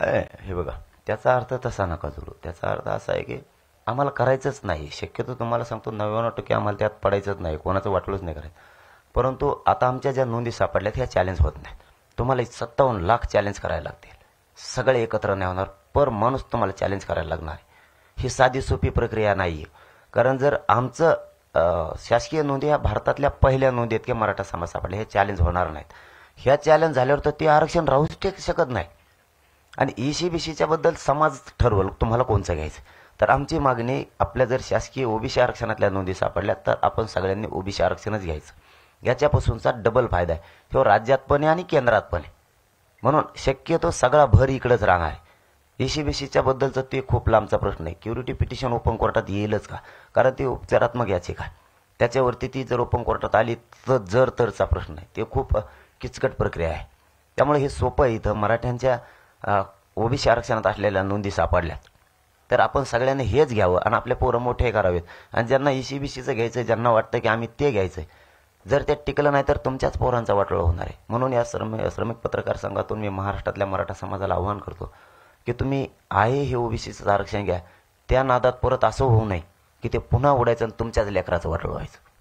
हे बघा त्याचा अर्थ तसा नका जोडू त्याचा अर्थ असा आहे की आम्हाला करायचंच नाही शक्यतो तुम्हाला सांगतो नव्याण्णव टक्के आम्हाला त्यात पडायचंच नाही कोणाचं वाटलंच नाही करायचं परंतु आता आमच्या ज्या नोंदी सापडल्या ह्या चॅलेंज होत नाहीत तुम्हाला सत्तावन्न लाख चॅलेंज करायला लागतील सगळे एकत्र नाही होणार पर माणूस तुम्हाला चॅलेंज करायला लागणार ही साधी सोपी प्रक्रिया नाही कारण जर आमचं शासकीय नोंदी ह्या भारतातल्या पहिल्या नोंदी आहेत की मराठा समाज सापडल्या हे चॅलेंज होणार नाहीत ह्या चॅलेंज झाल्यावर तर ते आरक्षण राहूच शकत नाही आणि ई e बद्दल समाज ठरवलं तुम्हाला कोणचं घ्यायचं तर आमची मागणी आपल्या जर शासकीय ओबीसी आरक्षणातल्या नोंदी सापडल्या तर आपण सगळ्यांनी ओबीसी आरक्षणच घ्यायचं याच्यापासूनचा डबल फायदा आहे तो राज्यात पण आहे आणि केंद्रात पण आहे म्हणून शक्यतो सगळा भर इकडंच राहणार आहे ई e सी बद्दलचं ते खूप लांबचा प्रश्न आहे क्युरिटी पिटिशन ओपन कोर्टात येईलच का कारण ते उपचारात्मक याचिका आहे त्याच्यावरती ती जर ओपन कोर्टात आली तर जर तरचा प्रश्न आहे ते खूप किचकट प्रक्रिया आहे त्यामुळे हे सोपं इथं मराठ्यांच्या ओबीसी आरक्षणात असलेल्या नोंदी सापडल्या तर आपण सगळ्यांनी हेच घ्यावं आणि आपले पोरं मोठे करावेत आणि ज्यांना ई e सी बी सीचं घ्यायचं आहे ज्यांना वाटतं की आम्ही ते घ्यायचं आहे जर ते टिकलं नाही तर तुमच्याच पोरांचा वाटळ होणार आहे म्हणून या श्रम श्रमिक पत्रकार संघातून मी महाराष्ट्रातल्या मराठा समाजाला आवाहन करतो की तुम्ही आहे हे ओबीसीचं आरक्षण घ्या त्या नादात परत असं होऊ नये की ते पुन्हा उडायचं आणि तुमच्याच लेकराचं वाटळ व्हायचं